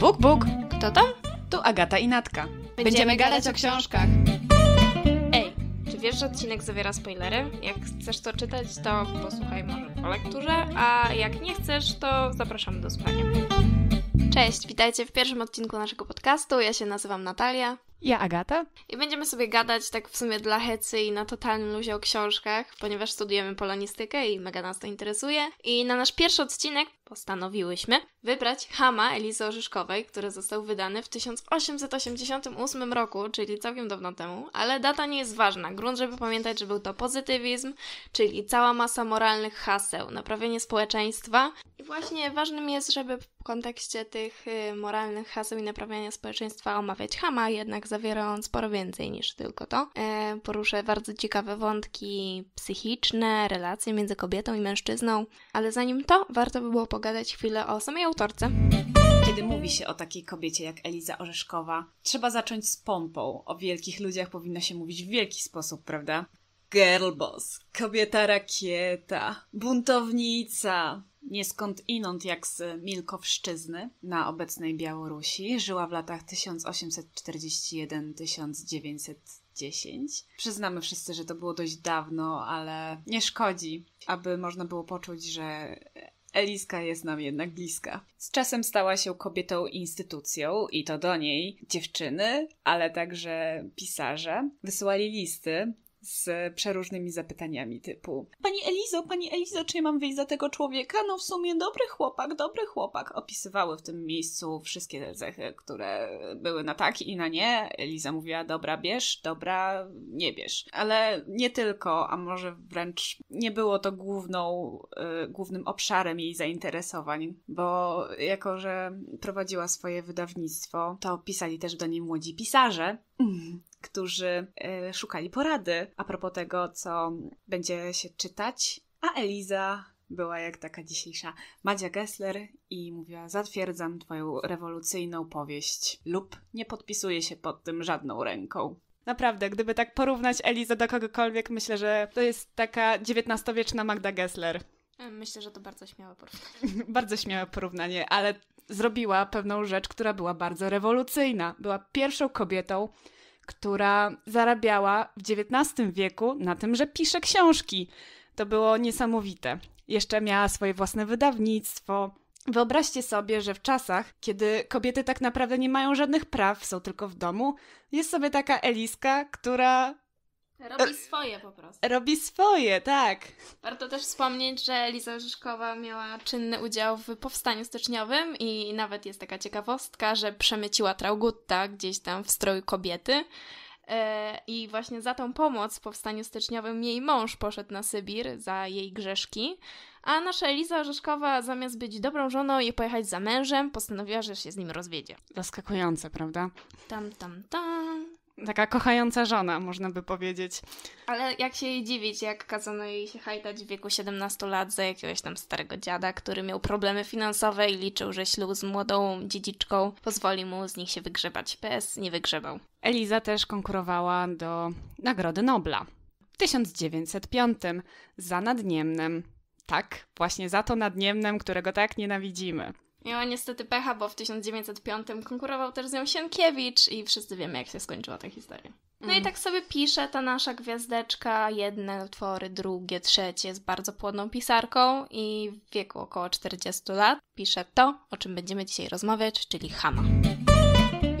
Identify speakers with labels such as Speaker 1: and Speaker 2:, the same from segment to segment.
Speaker 1: Buk buk. Kto tam? Tu Agata i Natka. Będziemy, Będziemy gadać o
Speaker 2: książkach. Ej, czy wiesz, że odcinek zawiera spoilery? Jak chcesz to czytać, to posłuchaj może po lekturze, a jak nie chcesz, to zapraszamy do słuchania. Cześć, witajcie w pierwszym odcinku naszego podcastu. Ja się nazywam Natalia. Ja Agata. I będziemy sobie gadać tak w sumie dla hecy i na totalnym luzie o książkach, ponieważ studujemy polonistykę i mega nas to interesuje. I na nasz pierwszy odcinek postanowiłyśmy wybrać Hama Elizy Orzyszkowej, który został wydany w 1888 roku, czyli całkiem dawno temu, ale data nie jest ważna. Grunt, żeby pamiętać, że był to pozytywizm, czyli cała masa moralnych haseł, naprawienie społeczeństwa. I właśnie ważnym jest, żeby w kontekście tych y, moralnych haseł i naprawiania społeczeństwa omawiać Hama, jednak zawiera on sporo więcej niż tylko to. E, poruszę bardzo ciekawe wątki psychiczne, relacje między kobietą i mężczyzną, ale zanim to, warto by było pogadać chwilę o samej autorce. Kiedy mówi się o takiej kobiecie jak Eliza Orzeszkowa, trzeba zacząć z
Speaker 1: pompą. O wielkich ludziach powinno się mówić w wielki sposób, prawda? Girlboss, kobieta rakieta, buntownica. Nie skąd inąd jak z Milkowszczyzny na obecnej Białorusi. Żyła w latach 1841-1910. Przyznamy wszyscy, że to było dość dawno, ale nie szkodzi, aby można było poczuć, że Eliska jest nam jednak bliska. Z czasem stała się kobietą instytucją i to do niej dziewczyny, ale także pisarze wysyłali listy z przeróżnymi zapytaniami typu Pani Elizo, Pani Elizo, czy ja mam wyjść za tego człowieka? No w sumie dobry chłopak, dobry chłopak. Opisywały w tym miejscu wszystkie cechy, które były na tak i na nie. Eliza mówiła, dobra bierz, dobra nie bierz. Ale nie tylko, a może wręcz nie było to główną, y, głównym obszarem jej zainteresowań, bo jako, że prowadziła swoje wydawnictwo, to pisali też do niej młodzi pisarze którzy e, szukali porady a propos tego, co będzie się czytać, a Eliza była jak taka dzisiejsza Madzia Gessler i mówiła: Zatwierdzam Twoją rewolucyjną powieść, lub nie podpisuję się pod tym żadną ręką. Naprawdę, gdyby tak porównać Elizę do kogokolwiek, myślę, że to jest taka XIX-wieczna Magda Gessler.
Speaker 2: E, myślę, że to bardzo śmiałe porównanie.
Speaker 1: bardzo śmiałe porównanie, ale zrobiła pewną rzecz, która była bardzo rewolucyjna. Była pierwszą kobietą, która zarabiała w XIX wieku na tym, że pisze książki. To było niesamowite. Jeszcze miała swoje własne wydawnictwo. Wyobraźcie sobie, że w czasach, kiedy kobiety tak naprawdę nie mają żadnych praw, są tylko w domu, jest sobie taka Eliska, która
Speaker 2: Robi e, swoje po
Speaker 1: prostu. Robi swoje,
Speaker 2: tak. Warto też wspomnieć, że Liza Rzeszkowa miała czynny udział w powstaniu styczniowym i nawet jest taka ciekawostka, że przemyciła Traugutta gdzieś tam w stroju kobiety. E, I właśnie za tą pomoc w powstaniu styczniowym jej mąż poszedł na Sybir za jej grzeszki. A nasza Eliza Orzeszkowa, zamiast być dobrą żoną i pojechać za mężem, postanowiła, że się z nim rozwiedzie.
Speaker 1: Zaskakujące, prawda?
Speaker 2: Tam, tam, tam
Speaker 1: taka kochająca żona, można by powiedzieć.
Speaker 2: Ale jak się jej dziwić, jak kazano jej się hajtać w wieku 17 lat za jakiegoś tam starego dziada, który miał problemy finansowe i liczył, że ślub z młodą dziedziczką pozwoli mu z nich się wygrzebać. PS nie wygrzebał.
Speaker 1: Eliza też konkurowała do Nagrody Nobla w 1905 za Nadniemnem. Tak, właśnie za to Nadniemnem, którego tak nienawidzimy.
Speaker 2: Miała niestety pecha, bo w 1905 konkurował też z nią Sienkiewicz i wszyscy wiemy, jak się skończyła ta historia. No mm. i mhm. tak sobie pisze ta nasza gwiazdeczka, jedne utwory, drugie, trzecie, jest bardzo płodną pisarką i w wieku około 40 lat pisze to, o czym będziemy dzisiaj rozmawiać, czyli Hama.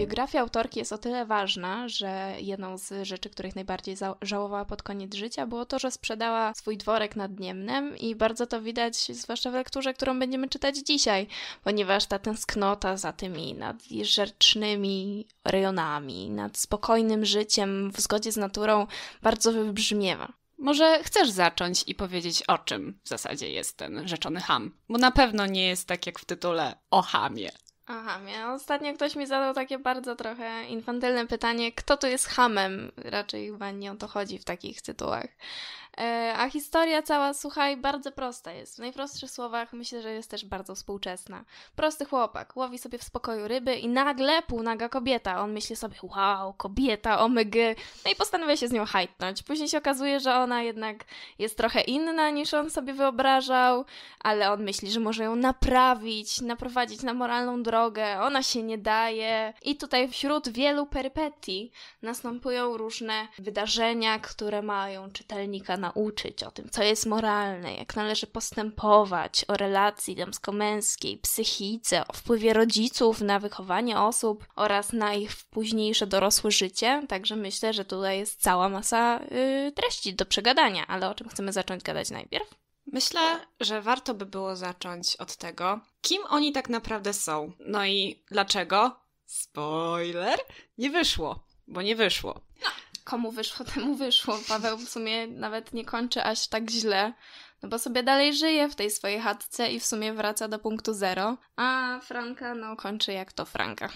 Speaker 2: Biografia autorki jest o tyle ważna, że jedną z rzeczy, których najbardziej żałowała pod koniec życia, było to, że sprzedała swój dworek nad Niemnem i bardzo to widać, zwłaszcza w lekturze, którą będziemy czytać dzisiaj, ponieważ ta tęsknota za tymi nadrzecznymi rejonami, nad spokojnym życiem w zgodzie z naturą bardzo wybrzmiewa. Może chcesz zacząć
Speaker 1: i powiedzieć, o czym w zasadzie jest ten rzeczony ham? Bo na pewno nie jest tak jak w tytule
Speaker 2: o hamie. Aha, ja ostatnio ktoś mi zadał takie bardzo trochę infantylne pytanie, kto tu jest hamem? Raczej chyba nie o to chodzi w takich tytułach. E, a historia cała, słuchaj, bardzo prosta jest. W najprostszych słowach myślę, że jest też bardzo współczesna. Prosty chłopak łowi sobie w spokoju ryby i nagle półnaga kobieta. On myśli sobie, wow, kobieta, omg. No i postanawia się z nią hajtnąć. Później się okazuje, że ona jednak jest trochę inna niż on sobie wyobrażał, ale on myśli, że może ją naprawić, naprowadzić na moralną drogę. Ona się nie daje. I tutaj wśród wielu perypetii następują różne wydarzenia, które mają czytelnika nauczyć o tym, co jest moralne, jak należy postępować, o relacji damsko-męskiej, psychice, o wpływie rodziców na wychowanie osób oraz na ich późniejsze dorosłe życie. Także myślę, że tutaj jest cała masa yy, treści do przegadania, ale o czym chcemy zacząć gadać najpierw?
Speaker 1: Myślę, że warto by było zacząć od tego, kim oni tak naprawdę są. No i dlaczego? Spoiler! Nie wyszło, bo nie wyszło. No
Speaker 2: komu wyszło, temu wyszło. Paweł w sumie nawet nie kończy aż tak źle, no bo sobie dalej żyje w tej swojej chatce i w sumie wraca do punktu zero, a Franka no kończy jak
Speaker 1: to Franka.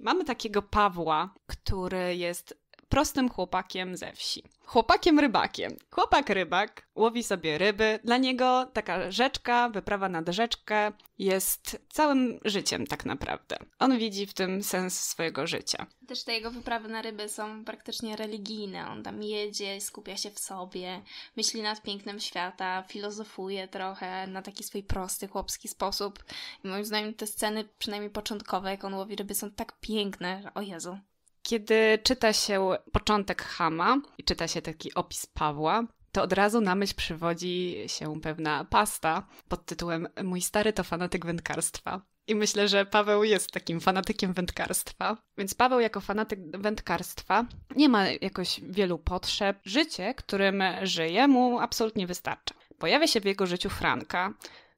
Speaker 1: Mamy takiego Pawła, który jest prostym chłopakiem ze wsi. Chłopakiem rybakiem. Chłopak rybak łowi sobie ryby. Dla niego taka rzeczka, wyprawa nad rzeczkę jest całym życiem tak naprawdę. On widzi w tym sens swojego życia.
Speaker 2: Też te jego wyprawy na ryby są praktycznie religijne. On tam jedzie, skupia się w sobie, myśli nad pięknem świata, filozofuje trochę na taki swój prosty, chłopski sposób. I moim zdaniem te sceny, przynajmniej początkowe, jak on łowi ryby, są tak piękne, że o Jezu, kiedy
Speaker 1: czyta się początek Hama i czyta się taki opis Pawła, to od razu na myśl przywodzi się pewna pasta pod tytułem Mój stary to fanatyk wędkarstwa. I myślę, że Paweł jest takim fanatykiem wędkarstwa. Więc Paweł, jako fanatyk wędkarstwa, nie ma jakoś wielu potrzeb. Życie, którym żyje, mu absolutnie wystarcza. Pojawia się w jego życiu Franka,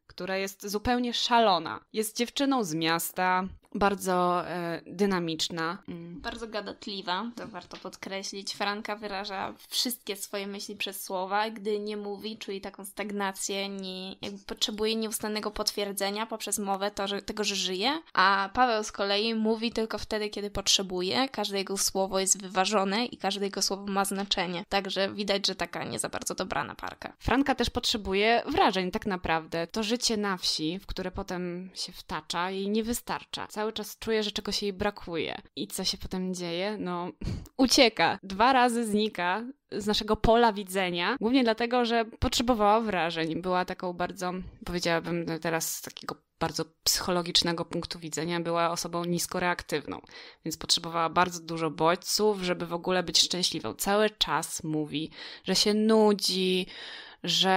Speaker 1: która jest zupełnie szalona. Jest dziewczyną z miasta, bardzo e, dynamiczna.
Speaker 2: Mm. Bardzo gadatliwa, to warto podkreślić. Franka wyraża wszystkie swoje myśli przez słowa. Gdy nie mówi, czuje taką stagnację, nie, potrzebuje nieustannego potwierdzenia poprzez mowę to, że, tego, że żyje. A Paweł z kolei mówi tylko wtedy, kiedy potrzebuje. Każde jego słowo jest wyważone i każde jego słowo ma znaczenie. Także widać, że taka nie za bardzo dobrana parka.
Speaker 1: Franka też potrzebuje wrażeń, tak naprawdę. To życie na wsi, w które potem się wtacza, jej nie wystarcza cały czas czuje, że czegoś jej brakuje. I co się potem dzieje? No, ucieka. Dwa razy znika z naszego pola widzenia, głównie dlatego, że potrzebowała wrażeń. Była taką bardzo, powiedziałabym no teraz z takiego bardzo psychologicznego punktu widzenia, była osobą niskoreaktywną, więc potrzebowała bardzo dużo bodźców, żeby w ogóle być szczęśliwą. Cały czas mówi, że się nudzi, że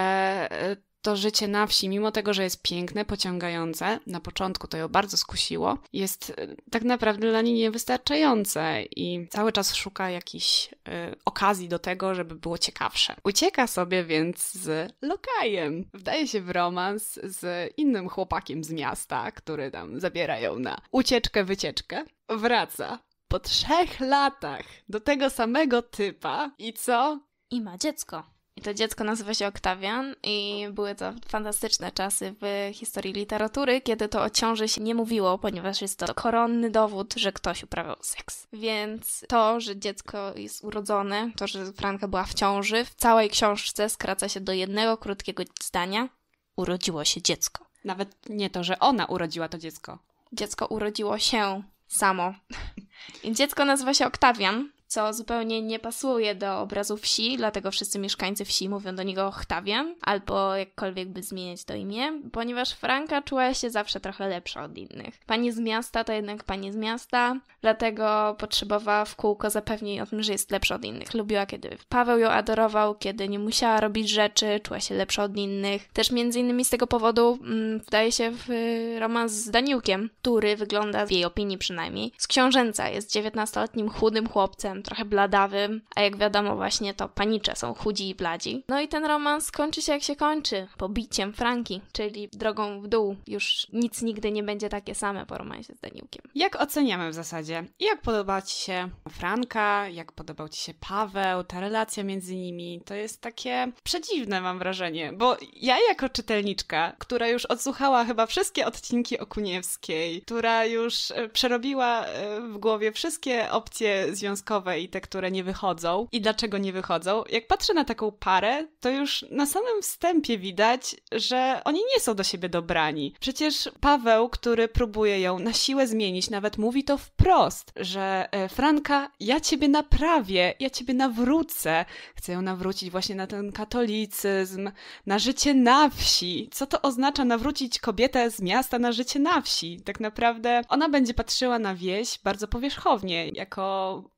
Speaker 1: e, to życie na wsi, mimo tego, że jest piękne, pociągające, na początku to ją bardzo skusiło, jest y, tak naprawdę dla niej niewystarczające i cały czas szuka jakichś y, okazji do tego, żeby było ciekawsze. Ucieka sobie więc z lokajem. Wdaje się w romans z innym chłopakiem z miasta, który tam zabiera ją na ucieczkę, wycieczkę. Wraca po trzech latach
Speaker 2: do tego samego typa i co? I ma dziecko. I to dziecko nazywa się Oktawian i były to fantastyczne czasy w historii literatury, kiedy to o ciąży się nie mówiło, ponieważ jest to koronny dowód, że ktoś uprawiał seks. Więc to, że dziecko jest urodzone, to, że Franka była w ciąży, w całej książce skraca się do jednego krótkiego zdania.
Speaker 1: Urodziło się dziecko. Nawet nie to, że ona urodziła to dziecko.
Speaker 2: Dziecko urodziło się samo. I dziecko nazywa się Oktawian co zupełnie nie pasuje do obrazu wsi, dlatego wszyscy mieszkańcy wsi mówią do niego Octavian, albo jakkolwiek by zmieniać to imię, ponieważ Franka czuła się zawsze trochę lepsza od innych. Pani z miasta to jednak pani z miasta, dlatego potrzebowała w kółko zapewnień o tym, że jest lepsza od innych. Lubiła, kiedy Paweł ją adorował, kiedy nie musiała robić rzeczy, czuła się lepsza od innych. Też między innymi z tego powodu mm, wdaje się w y, romans z Daniukiem, który wygląda, w jej opinii przynajmniej, z książęca. Jest 19-letnim chudym chłopcem, trochę bladawym, a jak wiadomo właśnie to panicze są chudzi i bladzi. No i ten romans kończy się jak się kończy, pobiciem Franki, czyli drogą w dół. Już nic nigdy nie będzie takie same po romansie z Daniukiem.
Speaker 1: Jak oceniamy w zasadzie? Jak podoba Ci się Franka? Jak podobał Ci się Paweł? Ta relacja między nimi? To jest takie przedziwne mam wrażenie, bo ja jako czytelniczka, która już odsłuchała chyba wszystkie odcinki Okuniewskiej, która już e, przerobiła e, w głowie wszystkie opcje związkowe, i te, które nie wychodzą i dlaczego nie wychodzą. Jak patrzę na taką parę, to już na samym wstępie widać, że oni nie są do siebie dobrani. Przecież Paweł, który próbuje ją na siłę zmienić, nawet mówi to wprost, że e, Franka, ja ciebie naprawię, ja ciebie nawrócę. Chcę ją nawrócić właśnie na ten katolicyzm, na życie na wsi. Co to oznacza nawrócić kobietę z miasta na życie na wsi? Tak naprawdę ona będzie patrzyła na wieś bardzo powierzchownie, jako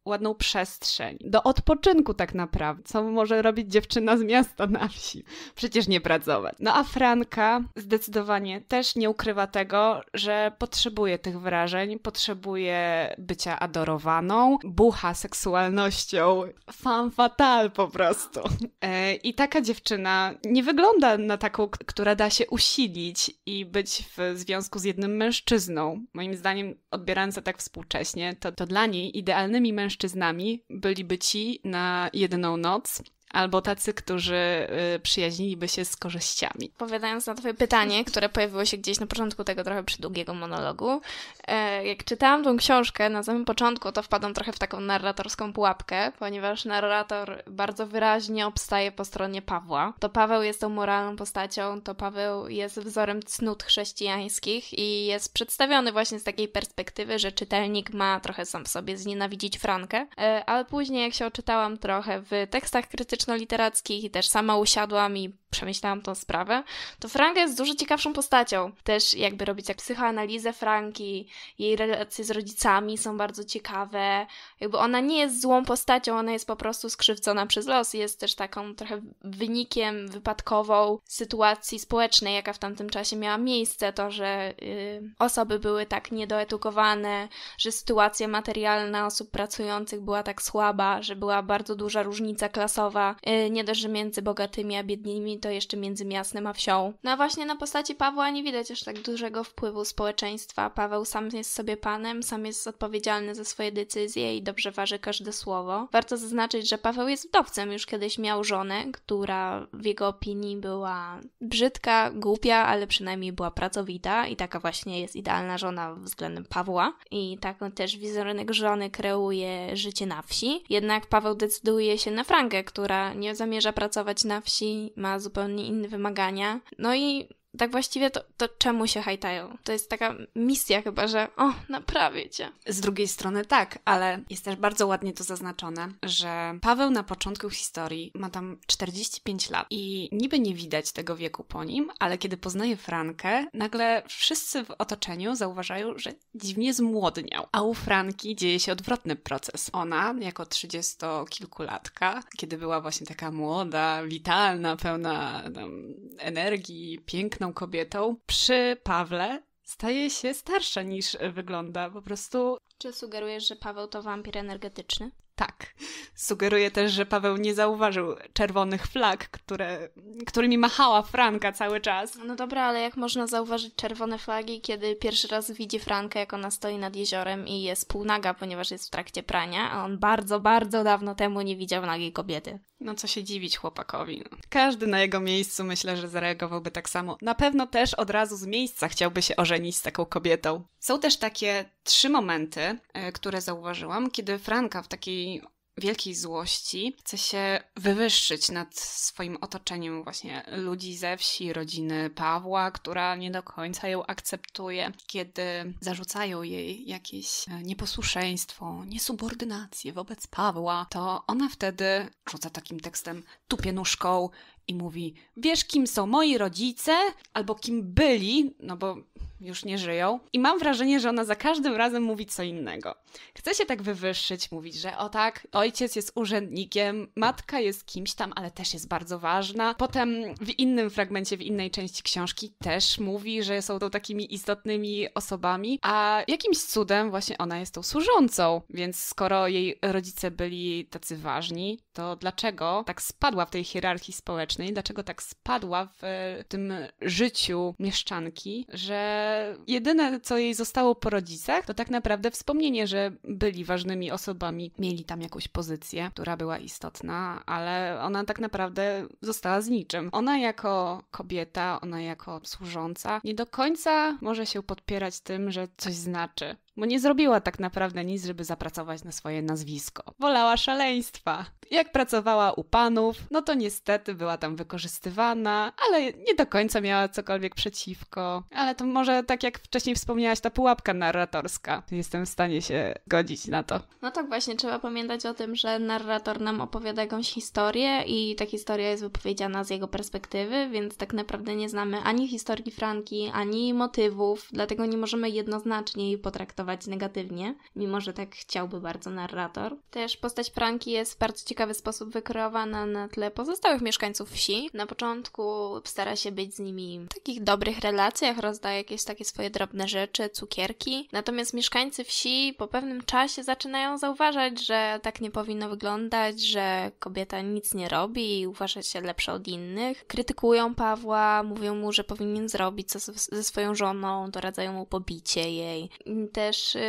Speaker 1: ładną przestrzeń do odpoczynku tak naprawdę. Co może robić dziewczyna z miasta na wsi? Przecież nie pracować. No a Franka zdecydowanie też nie ukrywa tego, że potrzebuje tych wrażeń, potrzebuje bycia adorowaną, bucha seksualnością, fan fatal po prostu. E, I taka dziewczyna nie wygląda na taką, która da się usilić i być w związku z jednym mężczyzną. Moim zdaniem, odbierając to tak współcześnie, to, to dla niej idealnymi mężczyznami mężczyznami byliby ci na jedną noc, albo tacy, którzy y, przyjaźniliby się z korzyściami.
Speaker 2: Odpowiadając na Twoje pytanie, które pojawiło się gdzieś na początku tego trochę przydługiego monologu, e, jak czytałam tą książkę na samym początku, to wpadłam trochę w taką narratorską pułapkę, ponieważ narrator bardzo wyraźnie obstaje po stronie Pawła. To Paweł jest tą moralną postacią, to Paweł jest wzorem cnót chrześcijańskich i jest przedstawiony właśnie z takiej perspektywy, że czytelnik ma trochę sam w sobie znienawidzić Frankę, e, ale później jak się oczytałam trochę w tekstach krytycznych, literackich i też sama usiadłam i przemyślałam tą sprawę, to Franka jest dużo ciekawszą postacią. Też jakby robić jak psychoanalizę Franki, jej relacje z rodzicami są bardzo ciekawe. Jakby ona nie jest złą postacią, ona jest po prostu skrzywdzona przez los. Jest też taką trochę wynikiem wypadkową sytuacji społecznej, jaka w tamtym czasie miała miejsce. To, że yy, osoby były tak niedoedukowane, że sytuacja materialna osób pracujących była tak słaba, że była bardzo duża różnica klasowa. Yy, nie dość, że między bogatymi a biednymi to jeszcze między miastem a wsią. No a właśnie na postaci Pawła nie widać aż tak dużego wpływu społeczeństwa. Paweł sam jest sobie panem, sam jest odpowiedzialny za swoje decyzje i dobrze waży każde słowo. Warto zaznaczyć, że Paweł jest wdowcem, już kiedyś miał żonę, która w jego opinii była brzydka, głupia, ale przynajmniej była pracowita i taka właśnie jest idealna żona względem Pawła. I taką też wizerunek żony kreuje życie na wsi. Jednak Paweł decyduje się na Frankę, która nie zamierza pracować na wsi, ma zupełnie zupełnie inne wymagania. No i tak właściwie to, to czemu się hajtają? To jest taka misja chyba, że o, naprawię cię. Z drugiej strony tak, ale jest też bardzo ładnie to zaznaczone,
Speaker 1: że Paweł na początku historii ma tam 45 lat i niby nie widać tego wieku po nim, ale kiedy poznaje Frankę, nagle wszyscy w otoczeniu zauważają, że dziwnie zmłodniał. A u Franki dzieje się odwrotny proces. Ona, jako 30-kilkulatka, kiedy była właśnie taka młoda, witalna, pełna tam, energii, piękna, piękną kobietą, przy Pawle staje się starsza niż wygląda. Po prostu.
Speaker 2: Czy sugerujesz, że Paweł to wampir energetyczny? Tak.
Speaker 1: Sugeruję też, że Paweł nie zauważył czerwonych flag, które, którymi
Speaker 2: machała Franka cały czas. No dobra, ale jak można zauważyć czerwone flagi, kiedy pierwszy raz widzi Frankę, jak ona stoi nad jeziorem i jest półnaga, ponieważ jest w trakcie prania, a on bardzo, bardzo dawno temu nie widział nagiej kobiety. No co się dziwić chłopakowi. No.
Speaker 1: Każdy na jego miejscu myślę, że zareagowałby tak samo. Na pewno też od razu z miejsca chciałby się ożenić z taką kobietą. Są też takie trzy momenty, e, które zauważyłam, kiedy Franka w takiej wielkiej złości chce się wywyższyć nad swoim otoczeniem właśnie ludzi ze wsi, rodziny Pawła, która nie do końca ją akceptuje, kiedy zarzucają jej jakieś e, nieposłuszeństwo, niesubordynację wobec Pawła, to ona wtedy rzuca takim tekstem tupie nóżką, i mówi: Wiesz, kim są moi rodzice, albo kim byli, no bo już nie żyją. I mam wrażenie, że ona za każdym razem mówi co innego. Chce się tak wywyższyć, mówić, że o tak, ojciec jest urzędnikiem, matka jest kimś tam, ale też jest bardzo ważna. Potem w innym fragmencie, w innej części książki też mówi, że są to takimi istotnymi osobami, a jakimś cudem właśnie ona jest tą służącą, więc skoro jej rodzice byli tacy ważni, to dlaczego tak spadła w tej hierarchii społecznej? społecznej, dlaczego tak spadła w e, tym życiu mieszczanki, że jedyne, co jej zostało po rodzicach, to tak naprawdę wspomnienie, że byli ważnymi osobami, mieli tam jakąś pozycję, która była istotna, ale ona tak naprawdę została z niczym. Ona jako kobieta, ona jako służąca nie do końca może się podpierać tym, że coś znaczy bo nie zrobiła tak naprawdę nic, żeby zapracować na swoje nazwisko. Wolała szaleństwa. Jak pracowała u panów, no to niestety była tam wykorzystywana, ale nie do końca miała cokolwiek przeciwko. Ale to może tak jak wcześniej wspomniałaś, ta pułapka narratorska. Jestem w stanie się godzić na to.
Speaker 2: No tak właśnie, trzeba pamiętać o tym, że narrator nam opowiada jakąś historię i ta historia jest wypowiedziana z jego perspektywy, więc tak naprawdę nie znamy ani historii Franki, ani motywów, dlatego nie możemy jednoznacznie jej potraktować traktować negatywnie, mimo że tak chciałby bardzo narrator. Też postać Franki jest w bardzo ciekawy sposób wykreowana na tle pozostałych mieszkańców wsi. Na początku stara się być z nimi w takich dobrych relacjach, rozdaje jakieś takie swoje drobne rzeczy, cukierki. Natomiast mieszkańcy wsi po pewnym czasie zaczynają zauważać, że tak nie powinno wyglądać, że kobieta nic nie robi i uważa się lepsza od innych. Krytykują Pawła, mówią mu, że powinien zrobić co ze swoją żoną, doradzają mu pobicie jej. Też też y,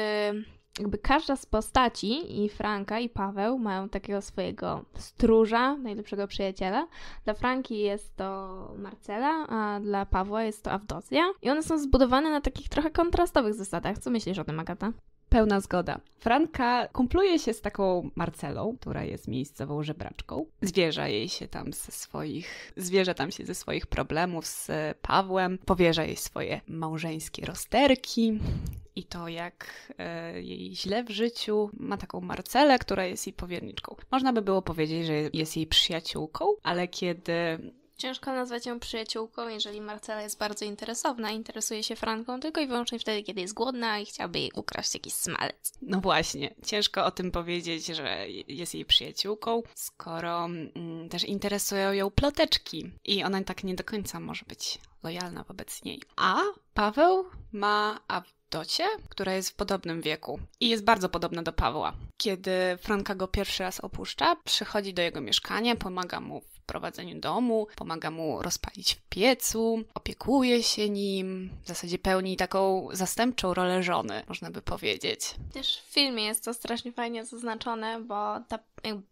Speaker 2: jakby każda z postaci, i Franka, i Paweł, mają takiego swojego stróża, najlepszego przyjaciela. Dla Franki jest to Marcela, a dla Pawła jest to Awdozja. I one są zbudowane na takich trochę kontrastowych zasadach. Co myślisz o tym, Agata? Pełna zgoda. Franka kumpluje się z taką Marcelą,
Speaker 1: która jest miejscową żebraczką. Zwierza jej się tam ze swoich, zwierza tam się ze swoich problemów z Pawłem, powierza jej swoje małżeńskie rozterki, i to, jak e, jej źle w życiu. Ma taką Marcelę, która jest jej powierniczką. Można by było powiedzieć, że jest jej przyjaciółką, ale kiedy
Speaker 2: Ciężko nazwać ją przyjaciółką, jeżeli Marcela jest bardzo interesowna, interesuje się Franką tylko i wyłącznie wtedy, kiedy jest głodna i chciałaby jej
Speaker 1: ukraść jakiś smalec. No właśnie, ciężko o tym powiedzieć, że jest jej przyjaciółką, skoro mm, też interesują ją ploteczki i ona tak nie do końca może być lojalna wobec niej. A Paweł ma która jest w podobnym wieku i jest bardzo podobna do Pawła. Kiedy Franka go pierwszy raz opuszcza, przychodzi do jego mieszkania, pomaga mu w prowadzeniu domu, pomaga mu rozpalić w piecu, opiekuje się nim, w zasadzie pełni taką zastępczą rolę żony, można by powiedzieć.
Speaker 2: Też w filmie jest to strasznie fajnie zaznaczone, bo ta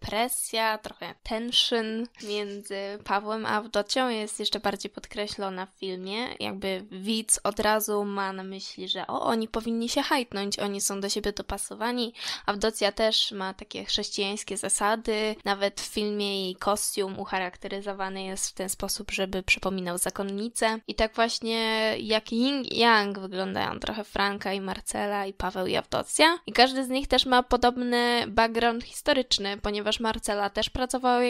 Speaker 2: presja, trochę tension między Pawłem a Wdocią jest jeszcze bardziej podkreślona w filmie. Jakby widz od razu ma na myśli, że o, oni powinni się hajtnąć, oni są do siebie dopasowani. A Wdocja też ma takie chrześcijańskie zasady. Nawet w filmie jej kostium ucharakteryzowany jest w ten sposób, żeby przypominał zakonnicę. I tak właśnie jak Ying Yang wyglądają trochę Franka i Marcela i Paweł i Awdocja. I każdy z nich też ma podobny background historyczny, ponieważ Marcela też pracowała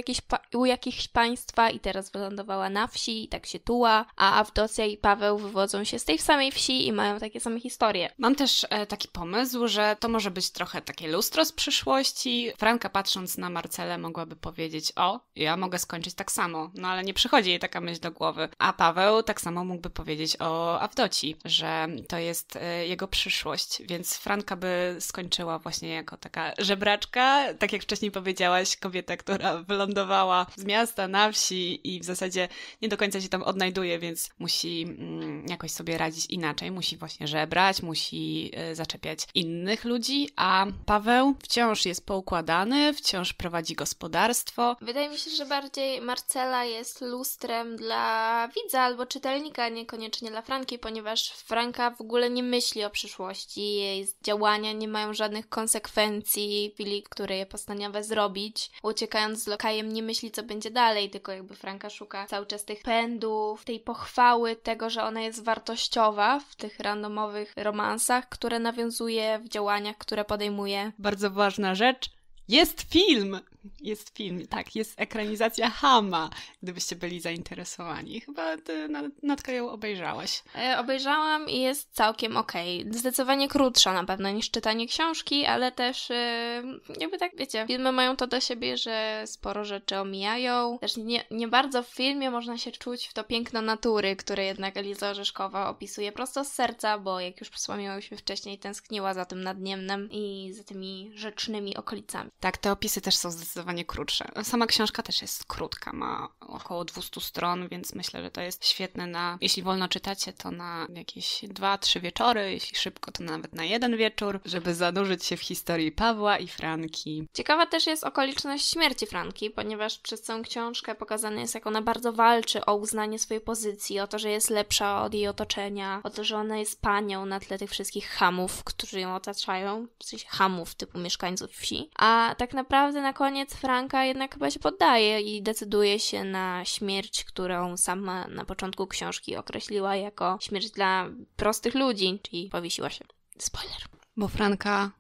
Speaker 2: u jakichś państwa i teraz wylądowała na wsi i tak się tuła, a Awdocja i Paweł wywodzą się z tej samej wsi i mają takie same historie. Mam
Speaker 1: też e, taki pomysł, że to może być trochę takie lustro z przyszłości. Franka patrząc na Marcelę mogłaby powiedzieć, o, ja mogę skończyć tak samo, no ale nie przychodzi jej taka myśl do głowy. A Paweł tak samo mógłby powiedzieć o Awdoci, że to jest e, jego przyszłość, więc Franka by skończyła właśnie jako taka żebraczka, tak jak wcześniej powiedziałam, powiedziałaś, kobieta, która wylądowała z miasta na wsi i w zasadzie nie do końca się tam odnajduje, więc musi mm, jakoś sobie radzić inaczej, musi właśnie żebrać, musi e, zaczepiać innych ludzi, a Paweł wciąż jest poukładany, wciąż prowadzi gospodarstwo.
Speaker 2: Wydaje mi się, że bardziej Marcela jest lustrem dla widza albo czytelnika, niekoniecznie dla Franki, ponieważ Franka w ogóle nie myśli o przyszłości, jej działania nie mają żadnych konsekwencji, Filip, które je postanawia zrobić, uciekając z lokajem, nie myśli, co będzie dalej, tylko jakby Franka szuka cały czas tych pędów, tej pochwały, tego, że ona jest wartościowa w tych randomowych romansach, które nawiązuje w działaniach, które podejmuje.
Speaker 1: Bardzo ważna rzecz. Jest film! Jest film, tak, jest ekranizacja Hama, gdybyście byli zainteresowani. Chyba ty, Natka, ją obejrzałaś.
Speaker 2: E, obejrzałam i jest całkiem okej. Okay. Zdecydowanie krótsza na pewno niż czytanie książki, ale też e, jakby tak, wiecie, filmy mają to do siebie, że sporo rzeczy omijają. Też nie, nie bardzo w filmie można się czuć w to piękno natury, które jednak Eliza Orzeszkowa opisuje prosto z serca, bo jak już wspomniałyśmy wcześniej, tęskniła za tym nadniemnym i za tymi rzecznymi okolicami.
Speaker 1: Tak, te opisy też są zdecydowanie zdecydowanie krótsze. Sama książka też jest krótka, ma około 200 stron, więc myślę, że to jest świetne na, jeśli wolno czytacie, to na jakieś 2-3 wieczory, jeśli szybko, to
Speaker 2: nawet na jeden wieczór, żeby zanurzyć się w historii Pawła i Franki. Ciekawa też jest okoliczność śmierci Franki, ponieważ przez całą książkę pokazane jest, jak ona bardzo walczy o uznanie swojej pozycji, o to, że jest lepsza od jej otoczenia, o to, że ona jest panią na tle tych wszystkich hamów, którzy ją otaczają, w sensie hamów typu mieszkańców wsi. A tak naprawdę na koniec koniec Franka jednak chyba się poddaje i decyduje się na śmierć, którą sama na początku książki określiła jako śmierć dla prostych ludzi, czyli powiesiła się. Spoiler.
Speaker 1: Bo Franka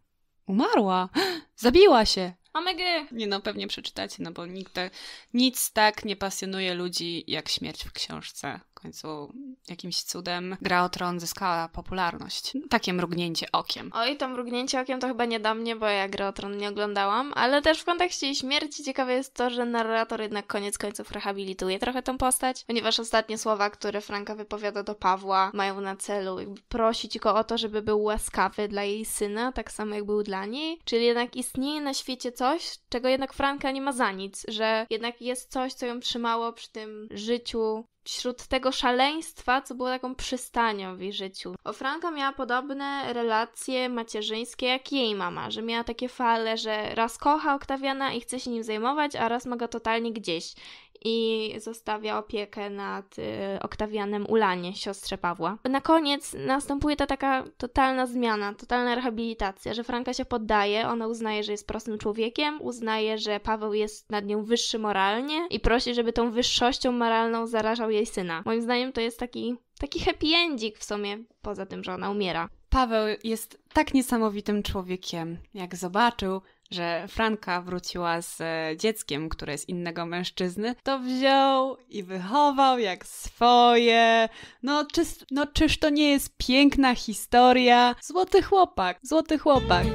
Speaker 1: umarła. Zabiła się.
Speaker 2: Omegy! Nie
Speaker 1: no, pewnie przeczytacie, no bo nigdy nic tak nie pasjonuje ludzi jak śmierć w książce końcu jakimś cudem Gra o Tron zyskała popularność. Takie mrugnięcie okiem.
Speaker 2: Oj, to mrugnięcie okiem to chyba nie do mnie, bo ja Gra o Tron nie oglądałam, ale też w kontekście jej śmierci ciekawe jest to, że narrator jednak koniec końców rehabilituje trochę tą postać, ponieważ ostatnie słowa, które Franka wypowiada do Pawła mają na celu prosić go o to, żeby był łaskawy dla jej syna, tak samo jak był dla niej, czyli jednak istnieje na świecie coś, czego jednak Franka nie ma za nic, że jednak jest coś, co ją trzymało przy tym życiu wśród tego szaleństwa, co było taką przystanią w jej życiu. Ofranka miała podobne relacje macierzyńskie jak jej mama, że miała takie fale, że raz kocha Oktawiana i chce się nim zajmować, a raz ma go totalnie gdzieś i zostawia opiekę nad y, Oktawianem Ulanie, siostrze Pawła. Na koniec następuje ta taka totalna zmiana, totalna rehabilitacja, że Franka się poddaje, ona uznaje, że jest prostym człowiekiem, uznaje, że Paweł jest nad nią wyższy moralnie i prosi, żeby tą wyższością moralną zarażał jej syna. Moim zdaniem to jest taki, taki happy ending w sumie, poza tym, że ona umiera. Paweł jest
Speaker 1: tak niesamowitym człowiekiem. Jak zobaczył, że Franka wróciła z e, dzieckiem, które jest innego mężczyzny, to wziął i wychował jak swoje. No, czyż, no czyż to nie jest piękna historia? Złoty chłopak, złoty chłopak.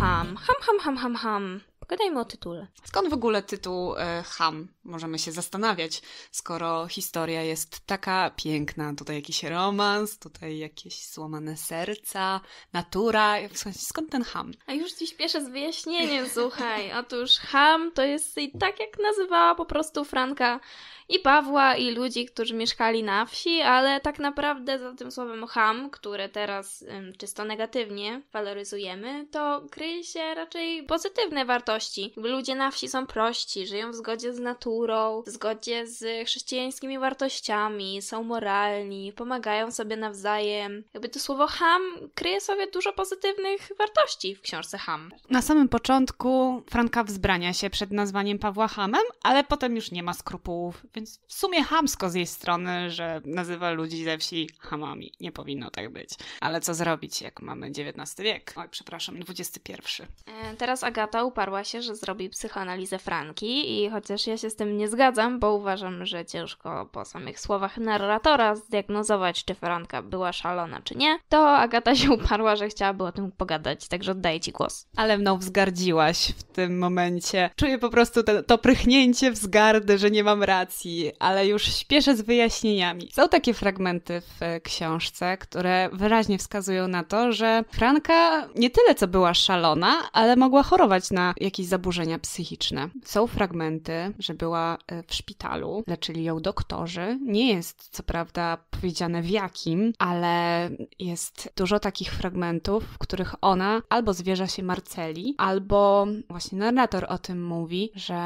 Speaker 1: Ham,
Speaker 2: ham, ham, ham, ham, ham. Pogadajmy o tytule.
Speaker 1: Skąd w ogóle tytuł e, Ham? Możemy się zastanawiać, skoro historia jest taka piękna. Tutaj jakiś romans, tutaj jakieś złamane serca, natura. Skąd ten Ham?
Speaker 2: A już ci śpieszę z wyjaśnieniem, słuchaj. Otóż Ham to jest i tak jak nazywała po prostu Franka i Pawła i ludzi, którzy mieszkali na wsi, ale tak naprawdę za tym słowem ham, które teraz czysto negatywnie waloryzujemy, to kryje się raczej pozytywne wartości. Ludzie na wsi są prości, żyją w zgodzie z naturą, w zgodzie z chrześcijańskimi wartościami, są moralni, pomagają sobie nawzajem. Jakby to słowo ham kryje sobie dużo pozytywnych wartości w książce Ham.
Speaker 1: Na samym początku Franka wzbrania się przed nazwaniem Pawła Hamem, ale potem już nie ma skrupułów więc w sumie hamsko z jej strony, że nazywa ludzi ze wsi hamami. Nie powinno tak być. Ale co zrobić, jak mamy XIX wiek? Oj, przepraszam, XXI.
Speaker 2: E, teraz Agata uparła się, że zrobi psychoanalizę Franki i chociaż ja się z tym nie zgadzam, bo uważam, że ciężko po samych słowach narratora zdiagnozować, czy Franka była szalona, czy nie, to Agata się uparła, że chciałaby o tym pogadać, także oddaję ci głos. Ale mną wzgardziłaś w tym
Speaker 1: momencie. Czuję po prostu to, to prychnięcie wzgardy, że nie mam racji relacji, ale już śpieszę z wyjaśnieniami. Są takie fragmenty w e, książce, które wyraźnie wskazują na to, że Franka nie tyle co była szalona, ale mogła chorować na jakieś zaburzenia psychiczne. Są fragmenty, że była e, w szpitalu, leczyli ją doktorzy. Nie jest co prawda powiedziane w jakim, ale jest dużo takich fragmentów, w których ona albo zwierza się Marceli, albo właśnie narrator o tym mówi, że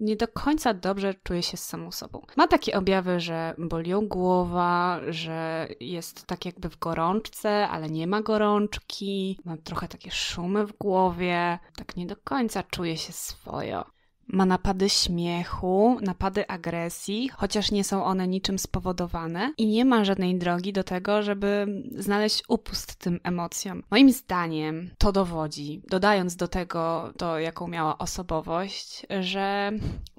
Speaker 1: nie do końca dobrze czuje się z samą sobą. Ma takie objawy, że boli ją głowa, że jest tak jakby w gorączce, ale nie ma gorączki, ma trochę takie szumy w głowie, tak nie do końca czuje się swojo. Ma napady śmiechu, napady agresji, chociaż nie są one niczym spowodowane i nie ma żadnej drogi do tego, żeby znaleźć upust tym emocjom. Moim zdaniem to dowodzi, dodając do tego to, jaką miała osobowość, że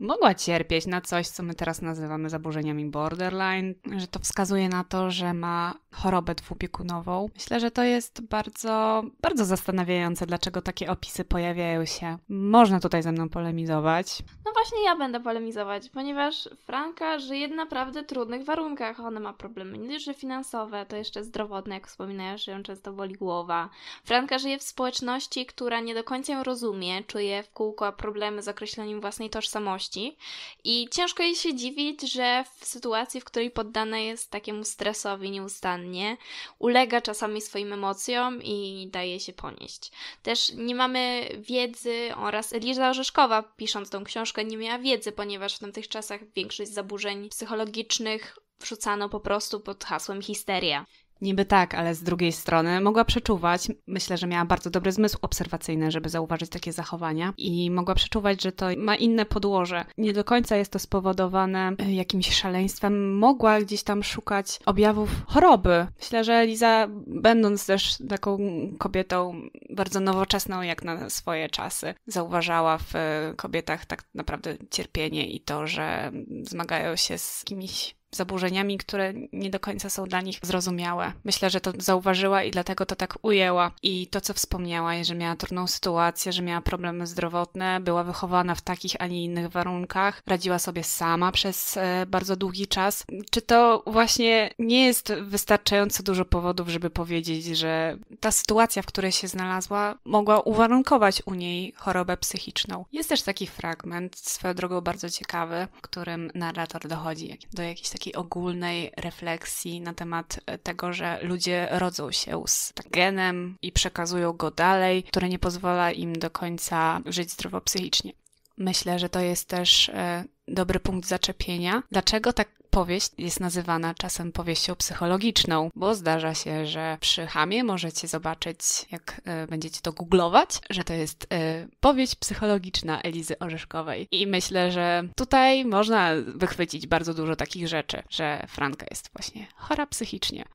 Speaker 1: mogła cierpieć na coś, co my teraz nazywamy zaburzeniami borderline, że to wskazuje na to, że ma chorobę dwubiegunową. Myślę, że to jest bardzo, bardzo zastanawiające, dlaczego takie opisy pojawiają się. Można tutaj ze mną polemizować polemizować?
Speaker 2: No właśnie ja będę polemizować, ponieważ Franka żyje w naprawdę trudnych warunkach. Ona ma problemy nie tylko finansowe, to jeszcze zdrowotne, jak wspominasz, że ją często boli głowa. Franka żyje w społeczności, która nie do końca ją rozumie, czuje w kółko problemy z określeniem własnej tożsamości i ciężko jej się dziwić, że w sytuacji, w której poddana jest takiemu stresowi nieustannie, ulega czasami swoim emocjom i daje się ponieść. Też nie mamy wiedzy oraz Eliza Orzeszkowa pisząc tą książkę, nie miała wiedzy, ponieważ w tamtych czasach większość zaburzeń psychologicznych wrzucano po prostu pod hasłem histeria.
Speaker 1: Niby tak, ale z drugiej strony mogła przeczuwać, myślę, że miała bardzo dobry zmysł obserwacyjny, żeby zauważyć takie zachowania i mogła przeczuwać, że to ma inne podłoże. Nie do końca jest to spowodowane e, jakimś szaleństwem. Mogła gdzieś tam szukać objawów choroby. Myślę, że Liza, będąc też taką kobietą bardzo nowoczesną jak na swoje czasy, zauważała w e, kobietach tak naprawdę cierpienie i to, że zmagają się z jakimiś zaburzeniami, które nie do końca są dla nich zrozumiałe. Myślę, że to zauważyła i dlatego to tak ujęła. I to, co wspomniała, że miała trudną sytuację, że miała problemy zdrowotne, była wychowana w takich, a nie innych warunkach, radziła sobie sama przez e, bardzo długi czas. Czy to właśnie nie jest wystarczająco dużo powodów, żeby powiedzieć, że ta sytuacja, w której się znalazła, mogła uwarunkować u niej chorobę psychiczną? Jest też taki fragment, swoją drogą bardzo ciekawy, w którym narrator dochodzi do jakiejś takiej takiej ogólnej refleksji na temat e, tego, że ludzie rodzą się z tak genem i przekazują go dalej, które nie pozwala im do końca żyć zdrowo psychicznie. Myślę, że to jest też e, dobry punkt zaczepienia. Dlaczego tak powieść jest nazywana czasem powieścią psychologiczną, bo zdarza się, że przy Hamie możecie zobaczyć, jak e, będziecie to googlować, że to jest e, powieść psychologiczna Elizy Orzeszkowej. I myślę, że tutaj można wychwycić bardzo dużo takich rzeczy, że Franka jest właśnie chora psychicznie.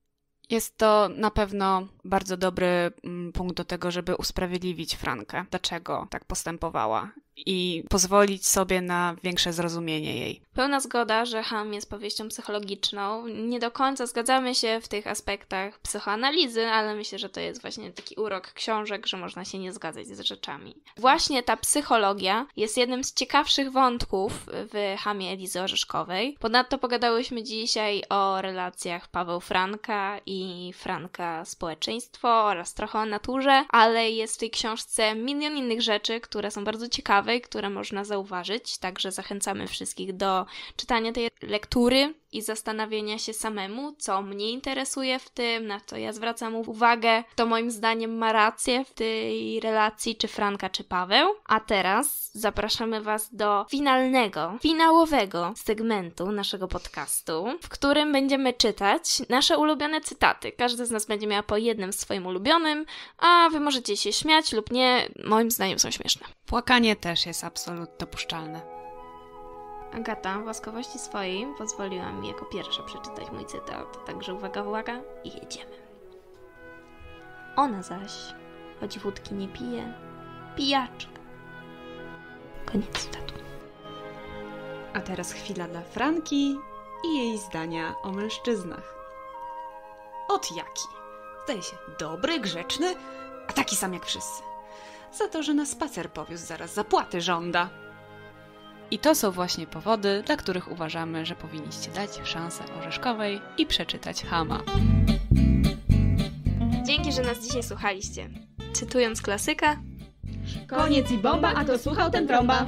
Speaker 1: Jest to na pewno bardzo dobry mm, punkt do tego, żeby usprawiedliwić Frankę, dlaczego tak postępowała i pozwolić sobie na większe zrozumienie jej.
Speaker 2: Pełna zgoda, że Ham jest powieścią psychologiczną. Nie do końca zgadzamy się w tych aspektach psychoanalizy, ale myślę, że to jest właśnie taki urok książek, że można się nie zgadzać z rzeczami. Właśnie ta psychologia jest jednym z ciekawszych wątków w Hamie Elizy Orzeszkowej. Ponadto pogadałyśmy dzisiaj o relacjach Paweł Franka i Franka społeczeństwo oraz trochę o naturze, ale jest w tej książce milion innych rzeczy, które są bardzo ciekawe ciekawej, które można zauważyć. Także zachęcamy wszystkich do czytania tej lektury i zastanawiania się samemu, co mnie interesuje w tym, na co ja zwracam uwagę, kto moim zdaniem ma rację w tej relacji, czy Franka, czy Paweł. A teraz zapraszamy Was do finalnego, finałowego segmentu naszego podcastu, w którym będziemy czytać nasze ulubione cytaty. Każdy z nas będzie miał po jednym swoim ulubionym, a Wy możecie się śmiać lub nie. Moim zdaniem są śmieszne. Płakanie też jest absolutnie dopuszczalne. Agata w łaskawości swojej pozwoliła mi jako pierwsza przeczytać mój cytat, także uwaga, uwaga i jedziemy. Ona zaś, choć wódki nie pije, pijaczka.
Speaker 1: Koniec cytatu. A teraz chwila dla Franki i jej zdania o mężczyznach. Od jaki? Zdaje się dobry, grzeczny, a taki sam jak wszyscy. Za to, że na spacer powiózł zaraz zapłaty żąda. I to są właśnie powody, dla których uważamy, że powinniście dać szansę Orzeszkowej i przeczytać Hama.
Speaker 2: Dzięki, że nas dzisiaj słuchaliście. Cytując klasyka: Koniec i bomba, a to słuchał ten trąba.